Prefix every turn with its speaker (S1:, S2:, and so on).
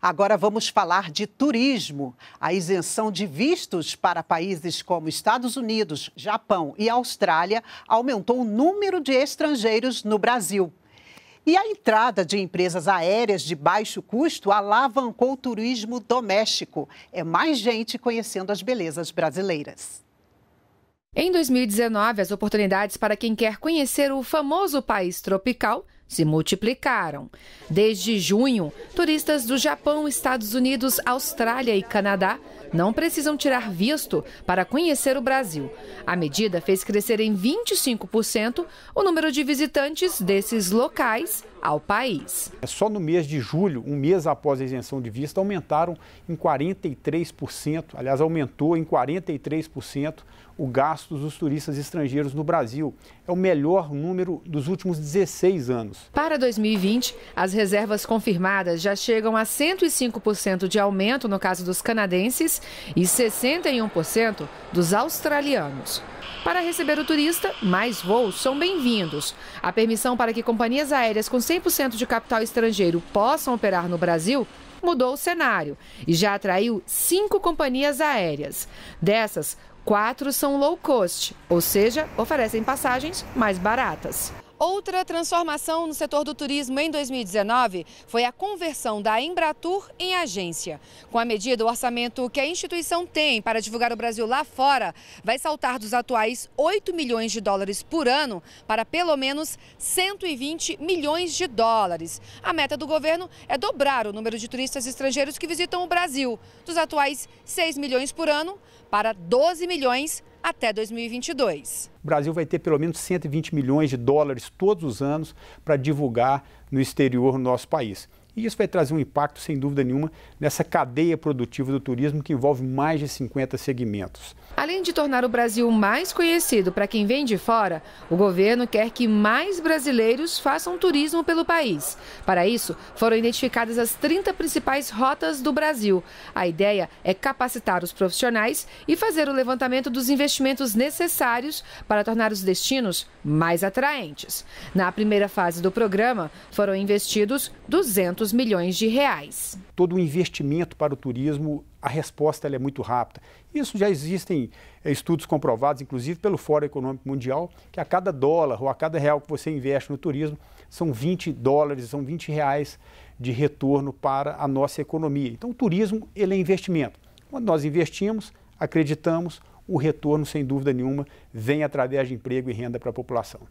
S1: Agora vamos falar de turismo. A isenção de vistos para países como Estados Unidos, Japão e Austrália aumentou o número de estrangeiros no Brasil. E a entrada de empresas aéreas de baixo custo alavancou o turismo doméstico. É mais gente conhecendo as belezas brasileiras.
S2: Em 2019, as oportunidades para quem quer conhecer o famoso país tropical se multiplicaram. Desde junho, turistas do Japão, Estados Unidos, Austrália e Canadá não precisam tirar visto para conhecer o Brasil. A medida fez crescer em 25% o número de visitantes desses locais ao país.
S3: Só no mês de julho, um mês após a isenção de visto, aumentaram em 43%, aliás, aumentou em 43% o gasto dos turistas estrangeiros no Brasil. É o melhor número dos últimos 16 anos anos.
S2: Para 2020, as reservas confirmadas já chegam a 105% de aumento no caso dos canadenses e 61% dos australianos. Para receber o turista, mais voos são bem-vindos. A permissão para que companhias aéreas com 100% de capital estrangeiro possam operar no Brasil mudou o cenário e já atraiu cinco companhias aéreas. Dessas, quatro são low cost, ou seja, oferecem passagens mais baratas. Outra transformação no setor do turismo em 2019 foi a conversão da Embratur em agência. Com a medida, o orçamento que a instituição tem para divulgar o Brasil lá fora vai saltar dos atuais 8 milhões de dólares por ano para pelo menos 120 milhões de dólares. A meta do governo é dobrar o número de turistas estrangeiros que visitam o Brasil, dos atuais 6 milhões por ano para 12 milhões até 2022.
S3: O Brasil vai ter pelo menos 120 milhões de dólares todos os anos para divulgar no exterior no nosso país. E isso vai trazer um impacto, sem dúvida nenhuma, nessa cadeia produtiva do turismo que envolve mais de 50 segmentos.
S2: Além de tornar o Brasil mais conhecido para quem vem de fora, o governo quer que mais brasileiros façam turismo pelo país. Para isso, foram identificadas as 30 principais rotas do Brasil. A ideia é capacitar os profissionais e fazer o levantamento dos investimentos necessários para tornar os destinos mais atraentes. Na primeira fase do programa, foram investidos 200 200 milhões de reais.
S3: Todo o investimento para o turismo, a resposta é muito rápida. Isso já existem eh, estudos comprovados, inclusive pelo Fórum Econômico Mundial, que a cada dólar ou a cada real que você investe no turismo, são 20 dólares, são 20 reais de retorno para a nossa economia. Então, o turismo ele é investimento. Quando nós investimos, acreditamos, o retorno, sem dúvida nenhuma, vem através de emprego e renda para a população.